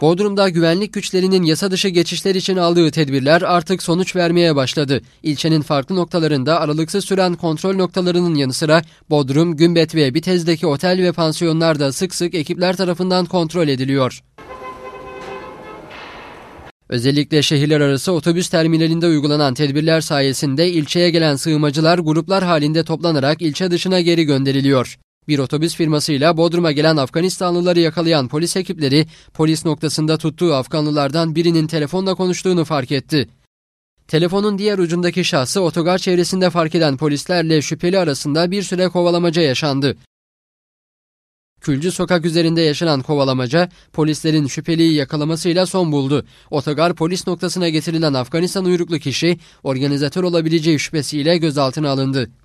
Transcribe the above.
Bodrum'da güvenlik güçlerinin yasa dışı geçişler için aldığı tedbirler artık sonuç vermeye başladı. İlçenin farklı noktalarında aralıksız süren kontrol noktalarının yanı sıra Bodrum, Gümbet ve Bitez'deki otel ve pansiyonlar da sık sık ekipler tarafından kontrol ediliyor. Özellikle şehirler arası otobüs terminalinde uygulanan tedbirler sayesinde ilçeye gelen sığınmacılar gruplar halinde toplanarak ilçe dışına geri gönderiliyor. Bir otobüs firmasıyla Bodrum'a gelen Afganistanlıları yakalayan polis ekipleri polis noktasında tuttuğu Afganlılardan birinin telefonla konuştuğunu fark etti. Telefonun diğer ucundaki şahsı otogar çevresinde fark eden polislerle şüpheli arasında bir süre kovalamaca yaşandı. Külcü sokak üzerinde yaşanan kovalamaca polislerin şüpheliyi yakalamasıyla son buldu. Otogar polis noktasına getirilen Afganistan uyruklu kişi organizatör olabileceği şüphesiyle gözaltına alındı.